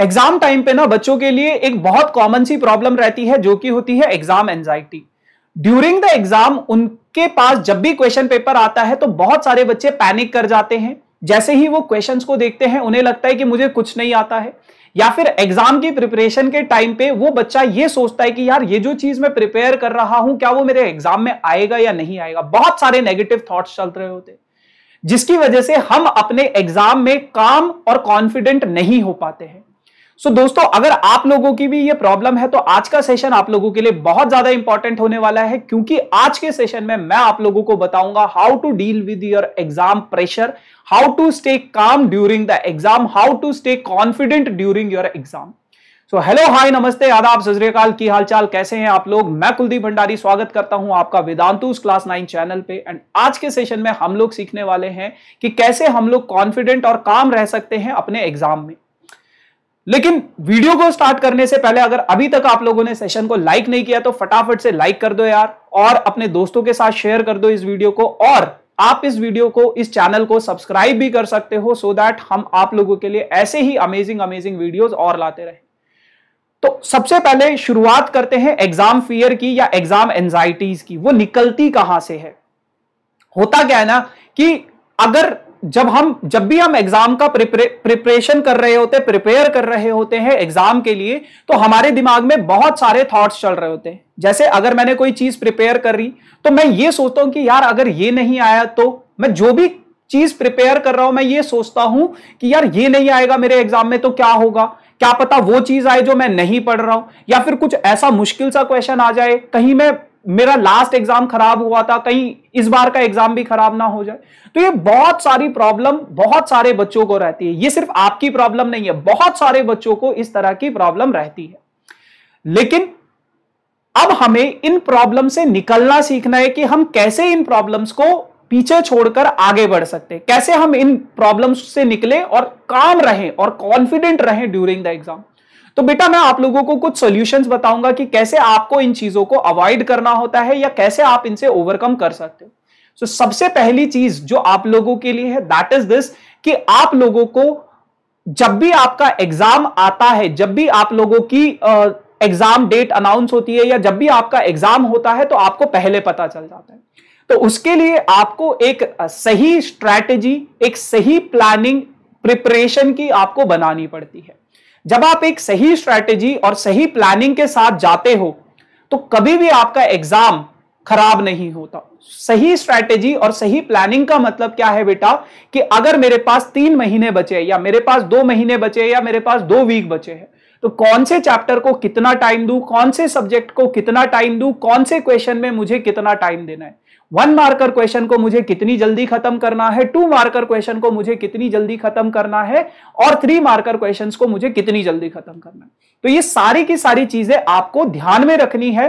exam time पे ना बच्चों के लिए एक बहुत कॉमन सी प्रॉब्लम रहती है जो कि होती है exam anxiety during the exam उनके पास जब भी क्वेश्चन पेपर आता है तो बहुत सारे बच्चे पैनिक कर जाते हैं जैसे ही वो क्वेश्चंस को देखते हैं उन्हें लगता है कि मुझे कुछ नहीं आता है या फिर एग्जाम की प्रिपरेशन के टाइम पे वो बच्चा ये सोचता है कि यार ये जो चीज मैं प्रिपेयर कर रहा हूं क्या वो मेरे एग्जाम में आएगा या नहीं आएगा बहुत सारे नेगेटिव थॉट्स चल रहे होते जिसकी वजह से हम अपने एग्जाम में काम और कॉन्फिडेंट नहीं हो पाते हैं सो so, दोस्तों अगर आप लोगों की भी ये प्रॉब्लम है तो आज का सेशन आप लोगों के लिए बहुत ज्यादा इंपॉर्टेंट होने वाला है क्योंकि आज के सेशन में मैं आप लोगों को बताऊंगा how to deal with your exam pressure how to stay calm during the exam how to stay confident during your exam so hello hi नमस्ते आदाब सजरेकाल की हालचाल कैसे हैं आप लोग मैं कुलदीप भंडारी स्वागत करता हूं आपका वेदांतूस क्लास नाइन चैनल पे एंड आज के सेशन में हम लोग सीखने वाले हैं कि कैसे हम लोग कॉन्फिडेंट और काम रह सकते हैं अपने एग्जाम में लेकिन वीडियो को स्टार्ट करने से पहले अगर अभी तक आप लोगों ने सेशन को लाइक नहीं किया तो फटाफट से लाइक कर दो यार और अपने दोस्तों के साथ शेयर कर दो इस वीडियो को और आप इस वीडियो को इस चैनल को सब्सक्राइब भी कर सकते हो सो so दैट हम आप लोगों के लिए ऐसे ही अमेजिंग अमेजिंग वीडियोस और लाते रहे तो सबसे पहले शुरुआत करते हैं एग्जाम फियर की या एग्जाम एंजाइटीज की वो निकलती कहां से है होता क्या है ना कि अगर जब हम जब भी हम एग्जाम का प्रिपरेशन कर रहे होते प्रिपेयर कर रहे होते हैं एग्जाम के लिए तो हमारे दिमाग में बहुत सारे थॉट्स चल रहे होते हैं जैसे अगर मैंने कोई चीज प्रिपेयर कर रही तो मैं ये सोचता हूं कि यार अगर ये नहीं आया तो मैं जो भी चीज प्रिपेयर कर रहा हूं मैं ये सोचता हूं कि यार ये नहीं आएगा मेरे एग्जाम में तो क्या होगा क्या पता वो चीज आए जो मैं नहीं पढ़ रहा हूं या फिर कुछ ऐसा मुश्किल सा क्वेश्चन आ जाए कहीं मैं मेरा लास्ट एग्जाम खराब हुआ था कहीं इस बार का एग्जाम भी खराब ना हो जाए तो ये बहुत सारी प्रॉब्लम बहुत सारे बच्चों को रहती है ये सिर्फ आपकी प्रॉब्लम नहीं है बहुत सारे बच्चों को इस तरह की प्रॉब्लम रहती है लेकिन अब हमें इन प्रॉब्लम से निकलना सीखना है कि हम कैसे इन प्रॉब्लम्स को पीछे छोड़कर आगे बढ़ सकते हैं कैसे हम इन प्रॉब्लम्स से निकले और काम रहें और कॉन्फिडेंट रहें ड्यूरिंग द एग्जाम तो बेटा मैं आप लोगों को कुछ सोल्यूशन बताऊंगा कि कैसे आपको इन चीजों को अवॉइड करना होता है या कैसे आप इनसे ओवरकम कर सकते हो सो so, सबसे पहली चीज जो आप लोगों के लिए है दैट इज दिस कि आप लोगों को जब भी आपका एग्जाम आता है जब भी आप लोगों की एग्जाम डेट अनाउंस होती है या जब भी आपका एग्जाम होता है तो आपको पहले पता चल जाता है तो उसके लिए आपको एक सही स्ट्रैटेजी एक सही प्लानिंग प्रिपरेशन की आपको बनानी पड़ती है जब आप एक सही स्ट्रैटेजी और सही प्लानिंग के साथ जाते हो तो कभी भी आपका एग्जाम खराब नहीं होता सही स्ट्रैटेजी और सही प्लानिंग का मतलब क्या है बेटा कि अगर मेरे पास तीन महीने बचे या मेरे पास दो महीने बचे या मेरे पास दो वीक बचे हैं तो कौन से चैप्टर को कितना टाइम दू कौन से सब्जेक्ट को कितना टाइम दू कौन से क्वेश्चन में मुझे कितना टाइम देना है वन मार्कर क्वेश्चन को मुझे कितनी जल्दी खत्म करना है टू मार्कर क्वेश्चन को मुझे कितनी जल्दी खत्म करना है और थ्री मार्कर क्वेश्चन को मुझे कितनी जल्दी खत्म करना है तो ये सारी की सारी चीजें आपको ध्यान में रखनी है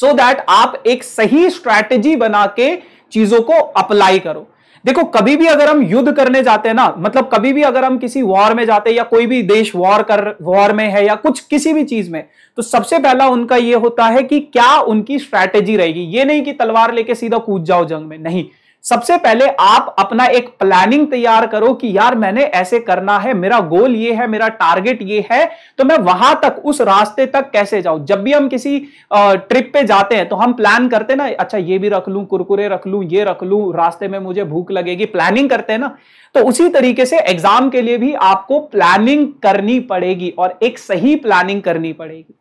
सो so दैट आप एक सही स्ट्रैटेजी बना के चीजों को अप्लाई करो देखो कभी भी अगर हम युद्ध करने जाते हैं ना मतलब कभी भी अगर हम किसी वॉर में जाते हैं या कोई भी देश वॉर कर वॉर में है या कुछ किसी भी चीज में तो सबसे पहला उनका यह होता है कि क्या उनकी स्ट्रैटेजी रहेगी ये नहीं कि तलवार लेके सीधा कूद जाओ जंग में नहीं सबसे पहले आप अपना एक प्लानिंग तैयार करो कि यार मैंने ऐसे करना है मेरा गोल ये है मेरा टारगेट ये है तो मैं वहां तक उस रास्ते तक कैसे जाऊं जब भी हम किसी ट्रिप पे जाते हैं तो हम प्लान करते ना अच्छा ये भी रख लूं कुरकुरे रख लूं ये रख लूं रास्ते में मुझे भूख लगेगी प्लानिंग करते हैं ना तो उसी तरीके से एग्जाम के लिए भी आपको प्लानिंग करनी पड़ेगी और एक सही प्लानिंग करनी पड़ेगी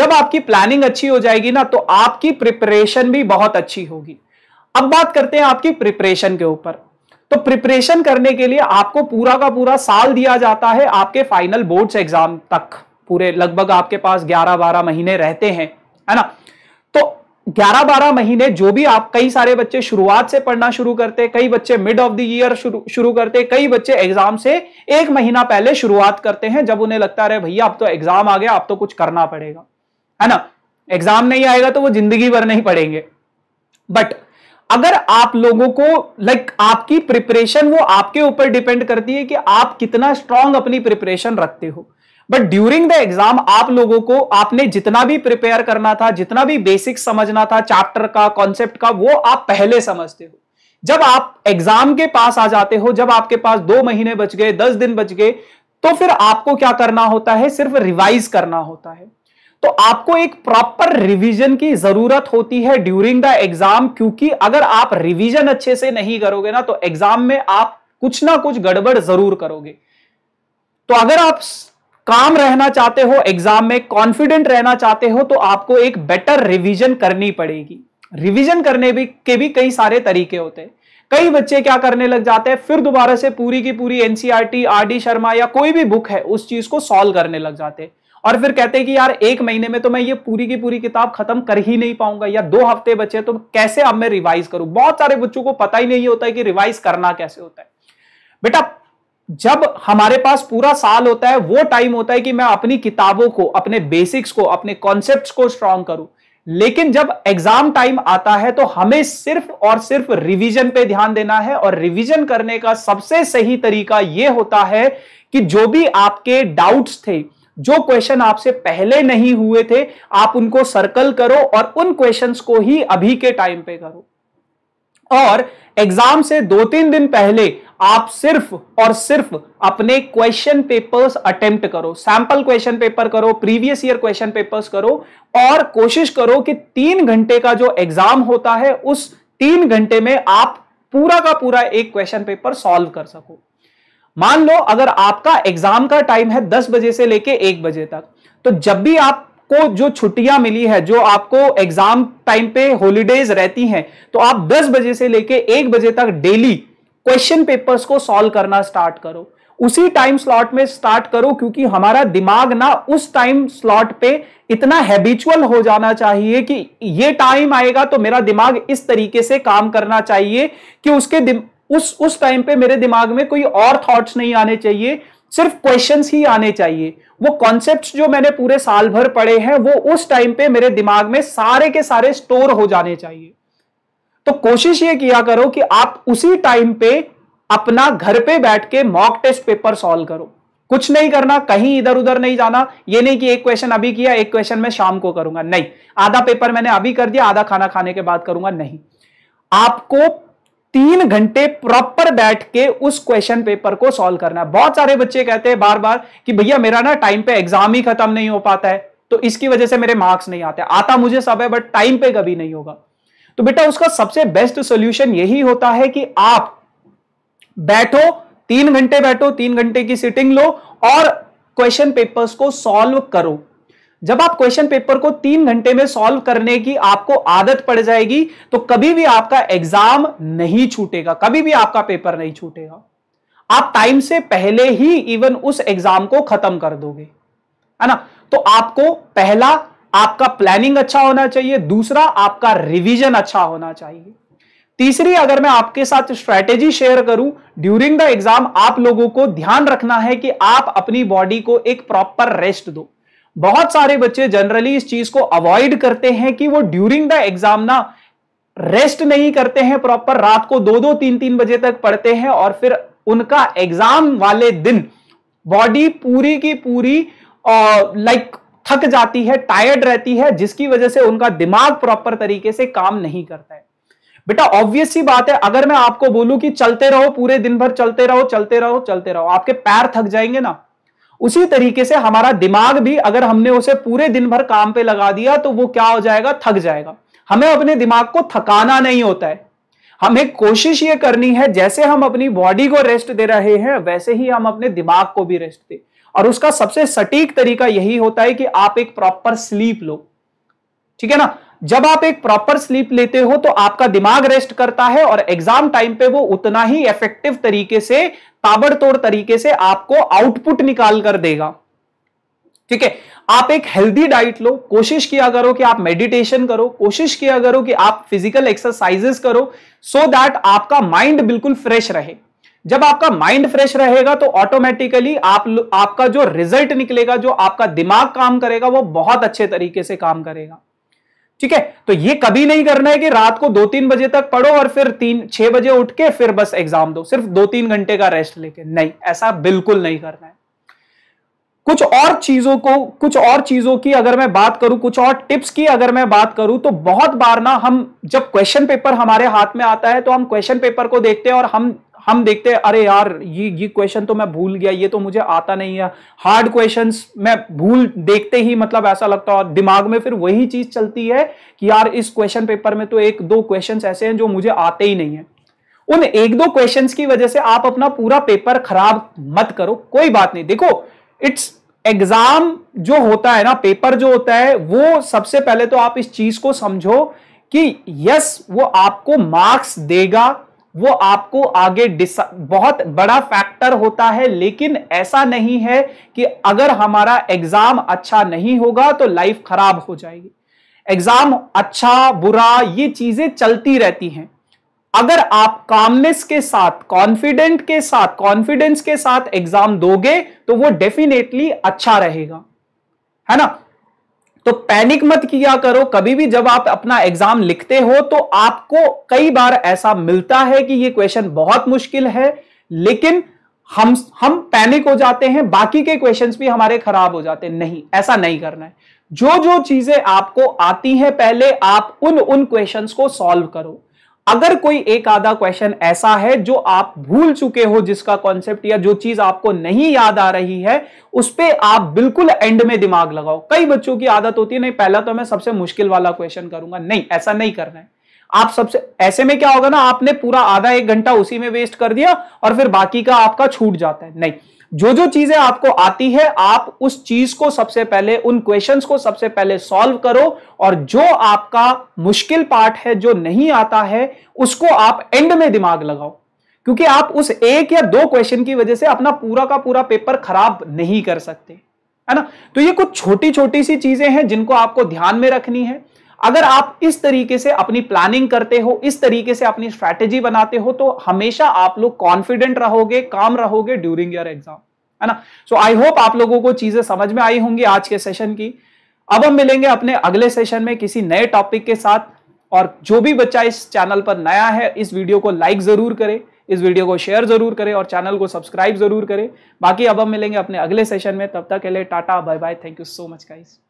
जब आपकी प्लानिंग अच्छी हो जाएगी ना तो आपकी प्रिपरेशन भी बहुत अच्छी होगी अब बात करते हैं आपकी प्रिपरेशन के ऊपर तो प्रिपरेशन करने के लिए आपको पूरा का पूरा साल दिया जाता है आपके फाइनल बोर्ड्स एग्जाम तक पूरे लगभग आपके पास 11-12 महीने रहते हैं है ना तो 11-12 महीने जो भी आप कई सारे बच्चे शुरुआत से पढ़ना शुरू करते कई बच्चे मिड ऑफ द ईयर शुरू करते कई बच्चे एग्जाम से एक महीना पहले शुरुआत करते हैं जब उन्हें लगता है भैया अब तो एग्जाम आ गया अब तो कुछ करना पड़ेगा है ना एग्जाम नहीं आएगा तो वो जिंदगी भर नहीं पढ़ेंगे बट अगर आप लोगों को लाइक like, आपकी प्रिपरेशन वो आपके ऊपर डिपेंड करती है कि आप कितना स्ट्रांग अपनी प्रिपरेशन रखते हो बट ड्यूरिंग द एग्जाम आप लोगों को आपने जितना भी प्रिपेयर करना था जितना भी बेसिक समझना था चैप्टर का कॉन्सेप्ट का वो आप पहले समझते हो जब आप एग्जाम के पास आ जाते हो जब आपके पास दो महीने बच गए दस दिन बच गए तो फिर आपको क्या करना होता है सिर्फ रिवाइज करना होता है तो आपको एक प्रॉपर रिवीजन की जरूरत होती है ड्यूरिंग द एग्जाम क्योंकि अगर आप रिवीजन अच्छे से नहीं करोगे ना तो एग्जाम में आप कुछ ना कुछ गड़बड़ जरूर करोगे तो अगर आप काम रहना चाहते हो एग्जाम में कॉन्फिडेंट रहना चाहते हो तो आपको एक बेटर रिवीजन करनी पड़ेगी रिवीजन करने भी के भी कई सारे तरीके होते हैं कई बच्चे क्या करने लग जाते हैं फिर दोबारा से पूरी की पूरी एनसीआरटी आर डी शर्मा या कोई भी बुक है उस चीज को सॉल्व करने लग जाते हैं और फिर कहते हैं कि यार एक महीने में तो मैं ये पूरी की पूरी किताब खत्म कर ही नहीं पाऊंगा या दो हफ्ते बचे तो कैसे अब मैं रिवाइज करूं बहुत सारे बच्चों को पता ही नहीं होता है कि रिवाइज करना कैसे होता है बेटा जब हमारे पास पूरा साल होता है वो टाइम होता है कि मैं अपनी किताबों को अपने बेसिक्स को अपने कॉन्सेप्ट को स्ट्रांग करूं लेकिन जब एग्जाम टाइम आता है तो हमें सिर्फ और सिर्फ रिवीजन पे ध्यान देना है और रिवीजन करने का सबसे सही तरीका यह होता है कि जो भी आपके डाउट्स थे जो क्वेश्चन आपसे पहले नहीं हुए थे आप उनको सर्कल करो और उन क्वेश्चंस को ही अभी के टाइम पे करो और एग्जाम से दो तीन दिन पहले आप सिर्फ और सिर्फ अपने क्वेश्चन पेपर्स अटेम्प्ट करो सैंपल क्वेश्चन पेपर करो प्रीवियस ईयर क्वेश्चन पेपर्स करो और कोशिश करो कि तीन घंटे का जो एग्जाम होता है उस तीन घंटे में आप पूरा का पूरा एक क्वेश्चन पेपर सॉल्व कर सको मान लो अगर आपका एग्जाम का टाइम है दस बजे से लेके एक बजे तक तो जब भी आप को जो छुट्टियां मिली है जो आपको एग्जाम टाइम पे हॉलीडेज रहती हैं तो आप 10 बजे से लेके 1 बजे तक डेली क्वेश्चन पेपर्स को सॉल्व करना स्टार्ट करो उसी टाइम स्लॉट में स्टार्ट करो क्योंकि हमारा दिमाग ना उस टाइम स्लॉट पे इतना हैबिचुअल हो जाना चाहिए कि ये टाइम आएगा तो मेरा दिमाग इस तरीके से काम करना चाहिए कि उसके उस उस टाइम पे मेरे दिमाग में कोई और थॉट्स नहीं आने चाहिए सिर्फ क्वेश्चंस ही आने चाहिए वो कॉन्सेप्ट्स जो मैंने पूरे साल भर पढ़े हैं वो उस टाइम पे मेरे दिमाग में सारे के सारे स्टोर हो जाने चाहिए तो कोशिश ये किया करो कि आप उसी टाइम पे अपना घर पे बैठ के मॉक टेस्ट पेपर सॉल्व करो कुछ नहीं करना कहीं इधर उधर नहीं जाना ये नहीं कि एक क्वेश्चन अभी किया एक क्वेश्चन मैं शाम को करूंगा नहीं आधा पेपर मैंने अभी कर दिया आधा खाना खाने के बाद करूंगा नहीं आपको तीन घंटे प्रॉपर बैठ के उस क्वेश्चन पेपर को सॉल्व करना है बहुत सारे बच्चे कहते हैं बार बार कि भैया मेरा ना टाइम पे एग्जाम ही खत्म नहीं हो पाता है तो इसकी वजह से मेरे मार्क्स नहीं आते आता मुझे सब है बट टाइम पे कभी नहीं होगा तो बेटा उसका सबसे बेस्ट सोल्यूशन यही होता है कि आप बैठो तीन घंटे बैठो तीन घंटे की सिटिंग लो और क्वेश्चन पेपर्स को सॉल्व करो जब आप क्वेश्चन पेपर को तीन घंटे में सॉल्व करने की आपको आदत पड़ जाएगी तो कभी भी आपका एग्जाम नहीं छूटेगा कभी भी आपका पेपर नहीं छूटेगा आप टाइम से पहले ही इवन उस एग्जाम को खत्म कर दोगे है ना तो आपको पहला आपका प्लानिंग अच्छा होना चाहिए दूसरा आपका रिवीजन अच्छा होना चाहिए तीसरी अगर मैं आपके साथ स्ट्रेटेजी शेयर करूं ड्यूरिंग द एग्जाम आप लोगों को ध्यान रखना है कि आप अपनी बॉडी को एक प्रॉपर रेस्ट दो बहुत सारे बच्चे जनरली इस चीज को अवॉइड करते हैं कि वो ड्यूरिंग द एग्जाम ना रेस्ट नहीं करते हैं प्रॉपर रात को दो दो तीन तीन बजे तक पढ़ते हैं और फिर उनका एग्जाम वाले दिन बॉडी पूरी की पूरी लाइक थक जाती है टायर्ड रहती है जिसकी वजह से उनका दिमाग प्रॉपर तरीके से काम नहीं करता है बेटा ऑब्वियस सी बात है अगर मैं आपको बोलूं कि चलते रहो पूरे दिन भर चलते रहो चलते रहो चलते रहो आपके पैर थक जाएंगे ना उसी तरीके से हमारा दिमाग भी अगर हमने उसे पूरे दिन भर काम पे लगा दिया तो वो क्या हो जाएगा थक जाएगा हमें अपने दिमाग को थकाना नहीं होता है हमें कोशिश ये करनी है जैसे हम अपनी बॉडी को रेस्ट दे रहे हैं वैसे ही हम अपने दिमाग को भी रेस्ट दे और उसका सबसे सटीक तरीका यही होता है कि आप एक प्रॉपर स्लीप लो ठीक है ना जब आप एक प्रॉपर स्लीप लेते हो तो आपका दिमाग रेस्ट करता है और एग्जाम टाइम पे वो उतना ही इफेक्टिव तरीके से ताबड़तोड़ तरीके से आपको आउटपुट निकाल कर देगा ठीक है आप एक हेल्दी डाइट लो कोशिश किया करो कि आप मेडिटेशन करो कोशिश किया करो कि आप फिजिकल एक्सरसाइजेस करो सो so दैट आपका माइंड बिल्कुल फ्रेश रहे जब आपका माइंड फ्रेश रहेगा तो ऑटोमेटिकली आप आपका जो रिजल्ट निकलेगा जो आपका दिमाग काम करेगा वो बहुत अच्छे तरीके से काम करेगा ठीक है तो ये कभी नहीं करना है कि रात को दो तीन बजे तक पढ़ो और फिर तीन छह बजे उठ के फिर बस एग्जाम दो सिर्फ दो तीन घंटे का रेस्ट लेके नहीं ऐसा बिल्कुल नहीं करना है कुछ और चीजों को कुछ और चीजों की अगर मैं बात करूं कुछ और टिप्स की अगर मैं बात करूं तो बहुत बार ना हम जब क्वेश्चन पेपर हमारे हाथ में आता है तो हम क्वेश्चन पेपर को देखते हैं और हम हम देखते हैं अरे यार ये ये क्वेश्चन तो मैं भूल गया ये तो मुझे आता नहीं है हार्ड क्वेश्चन मैं भूल देखते ही मतलब ऐसा लगता है दिमाग में फिर वही चीज चलती है कि यार इस क्वेश्चन पेपर में तो एक दो क्वेश्चन ऐसे हैं जो मुझे आते ही नहीं है उन एक दो क्वेश्चन की वजह से आप अपना पूरा पेपर खराब मत करो कोई बात नहीं देखो इट्स एग्जाम जो होता है ना पेपर जो होता है वो सबसे पहले तो आप इस चीज को समझो कि यस वो आपको मार्क्स देगा वो आपको आगे बहुत बड़ा फैक्टर होता है लेकिन ऐसा नहीं है कि अगर हमारा एग्जाम अच्छा नहीं होगा तो लाइफ खराब हो जाएगी एग्जाम अच्छा बुरा ये चीजें चलती रहती हैं अगर आप कामनेस के साथ कॉन्फिडेंट के साथ कॉन्फिडेंस के साथ एग्जाम दोगे तो वो डेफिनेटली अच्छा रहेगा है ना तो पैनिक मत किया करो कभी भी जब आप अपना एग्जाम लिखते हो तो आपको कई बार ऐसा मिलता है कि ये क्वेश्चन बहुत मुश्किल है लेकिन हम हम पैनिक हो जाते हैं बाकी के क्वेश्चंस भी हमारे खराब हो जाते हैं नहीं ऐसा नहीं करना है जो जो चीजें आपको आती हैं पहले आप उन उन क्वेश्चंस को सॉल्व करो अगर कोई एक आधा क्वेश्चन ऐसा है जो आप भूल चुके हो जिसका कॉन्सेप्ट या जो चीज आपको नहीं याद आ रही है उस पर आप बिल्कुल एंड में दिमाग लगाओ कई बच्चों की आदत होती है नहीं पहला तो मैं सबसे मुश्किल वाला क्वेश्चन करूंगा नहीं ऐसा नहीं करना है आप सबसे ऐसे में क्या होगा ना आपने पूरा आधा एक घंटा उसी में वेस्ट कर दिया और फिर बाकी का आपका छूट जाता है नहीं जो जो चीजें आपको आती है आप उस चीज को सबसे पहले उन क्वेश्चंस को सबसे पहले सॉल्व करो और जो आपका मुश्किल पार्ट है जो नहीं आता है उसको आप एंड में दिमाग लगाओ क्योंकि आप उस एक या दो क्वेश्चन की वजह से अपना पूरा का पूरा पेपर खराब नहीं कर सकते है ना तो ये कुछ छोटी छोटी सी चीजें हैं जिनको आपको ध्यान में रखनी है अगर आप इस तरीके से अपनी प्लानिंग करते हो इस तरीके से अपनी स्ट्रैटेजी बनाते हो तो हमेशा आप लोग कॉन्फिडेंट रहोगे काम रहोगे ड्यूरिंग योर एग्जाम है ना सो आई होप आप लोगों को चीजें समझ में आई होंगी आज के सेशन की अब हम मिलेंगे अपने अगले सेशन में किसी नए टॉपिक के साथ और जो भी बच्चा इस चैनल पर नया है इस वीडियो को लाइक जरूर करे इस वीडियो को शेयर जरूर करें और चैनल को सब्सक्राइब जरूर करें बाकी अब हम मिलेंगे अपने अगले सेशन में तब तक के लिए tata bye bye thank you so much guys